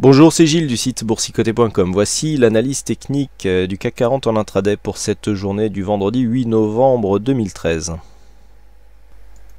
Bonjour, c'est Gilles du site boursicoté.com. Voici l'analyse technique euh, du CAC 40 en intraday pour cette journée du vendredi 8 novembre 2013.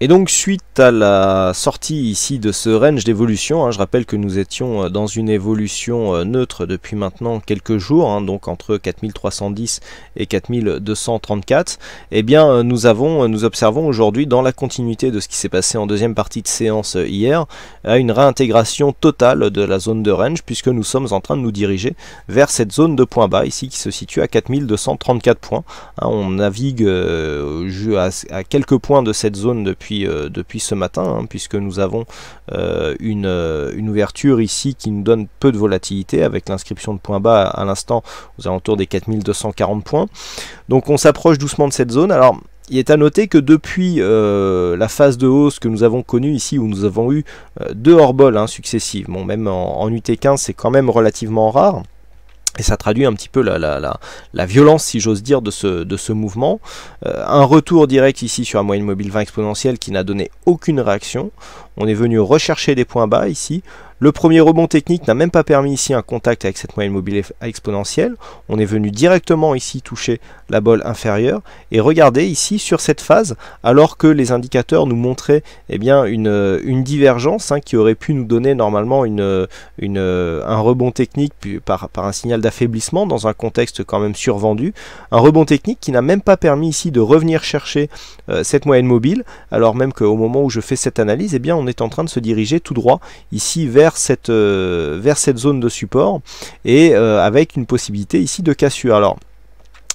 Et donc suite à la sortie ici de ce range d'évolution, hein, je rappelle que nous étions euh, dans une évolution euh, neutre depuis maintenant quelques jours, hein, donc entre 4310 et 4234, et eh bien euh, nous avons, nous observons aujourd'hui dans la continuité de ce qui s'est passé en deuxième partie de séance hier, une réintégration totale de la zone de range puisque nous sommes en train de nous diriger vers cette zone de points bas ici qui se situe à 4234 points. Hein, on navigue à quelques points de cette zone depuis euh, depuis, ce matin, hein, puisque nous avons euh, euh, une, ouverture ici qui nous donne peu de volatilité avec l'inscription de points bas à l'instant aux alentours des 4240 points. Donc on s'approche doucement de cette zone. Alors il est à noter que depuis la phase de hausse que nous avons connue ici, où nous avons eu deux hors-bol hein, successives, bon, même en UT15, c'est quand même relativement rare et ça traduit un petit peu la, la, la, violence, si j'ose dire, de ce, de ce mouvement. Euh, un retour direct ici sur un moyenne mobile 20 exponentielle qui n'a donné aucune réaction. On est venu rechercher des points bas ici. Le premier rebond technique n'a même pas permis ici un contact avec cette moyenne mobile exponentielle. On est venu directement ici toucher la bolle inférieure. Et regardez ici sur cette phase, alors que les indicateurs nous montraient eh bien, une, divergence hein, qui aurait pu nous donner normalement une, un rebond technique par, par un signal d'affaiblissement dans un contexte quand même survendu. Un rebond technique qui n'a même pas permis ici de revenir chercher euh, cette moyenne mobile, alors même qu'au moment où je fais cette analyse, eh bien, on est en train de se diriger tout droit ici vers vers cette, euh, vers cette zone de support et euh, avec une possibilité ici de cassure. Alors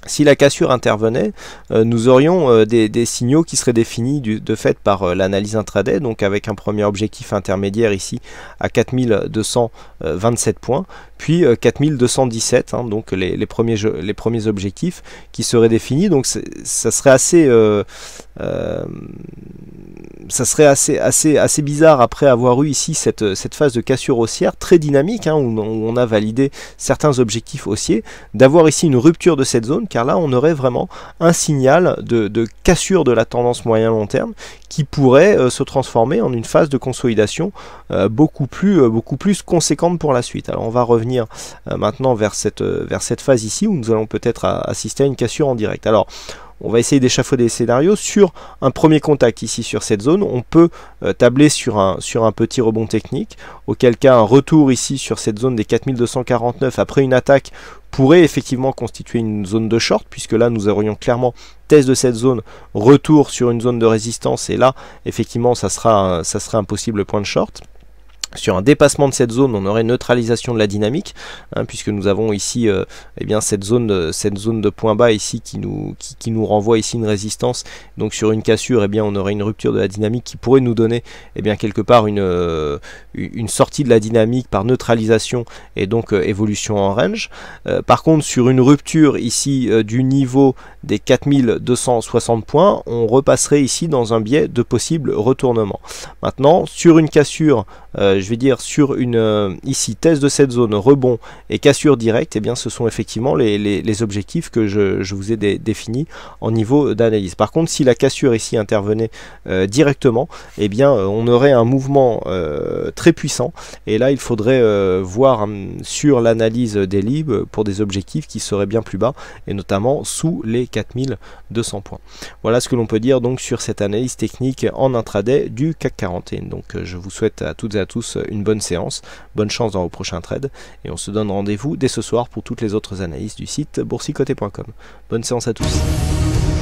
si la cassure intervenait, euh, nous aurions euh, des, signaux qui seraient définis de fait par euh, l'analyse intraday, donc avec un premier objectif intermédiaire ici à 4227 points, puis 4217, hein, donc les, premiers les premiers objectifs qui seraient définis. Donc ça serait assez, ça serait assez, assez, bizarre après avoir eu ici cette, cette phase de cassure haussière très dynamique hein, où on a validé certains objectifs haussiers, d'avoir ici une rupture de cette zone car là on aurait vraiment un signal de, cassure de la tendance moyen-long terme qui pourrait euh, se transformer en une phase de consolidation euh, beaucoup, plus, euh, beaucoup plus conséquente pour la suite. Alors on va revenir maintenant vers cette, vers cette phase ici où nous allons peut-être assister à une cassure en direct. Alors on va essayer d'échafauder les scénarios sur un premier contact ici sur cette zone. On peut euh, tabler sur un, sur un petit rebond technique, auquel cas un retour ici sur cette zone des 4249 après une attaque pourrait effectivement constituer une zone de short, puisque là nous aurions clairement test de cette zone, retour sur une zone de résistance, et là effectivement ça sera, ça sera un possible point de short. Sur un dépassement de cette zone, on aurait neutralisation de la dynamique, hein, puisque nous avons ici euh, eh bien, cette, zone de, cette zone de point bas ici qui nous, qui, nous renvoie ici une résistance. Donc sur une cassure, eh bien, on aurait une rupture de la dynamique qui pourrait nous donner eh bien, quelque part une, euh, sortie de la dynamique par neutralisation et donc euh, évolution en range. par contre, sur une rupture ici du niveau des 4260 points, on repasserait ici dans un biais de possible retournement. Maintenant, sur une cassure euh, je vais dire sur une euh, ici test de cette zone, rebond et cassure directe, et eh bien ce sont effectivement les, objectifs que je, vous ai définis en niveau d'analyse. Par contre, si la cassure ici intervenait euh, directement, et eh bien on aurait un mouvement très puissant, et là il faudrait voir hum, sur l'analyse des libres pour des objectifs qui seraient bien plus bas, et notamment sous les 4200 points. Voilà ce que l'on peut dire donc sur cette analyse technique en intraday du CAC 40. donc je vous souhaite à toutes et à à tous une bonne séance, bonne chance dans vos prochains trades, et on se donne rendez-vous dès ce soir pour toutes les autres analyses du site boursicoté.com. Bonne séance à tous.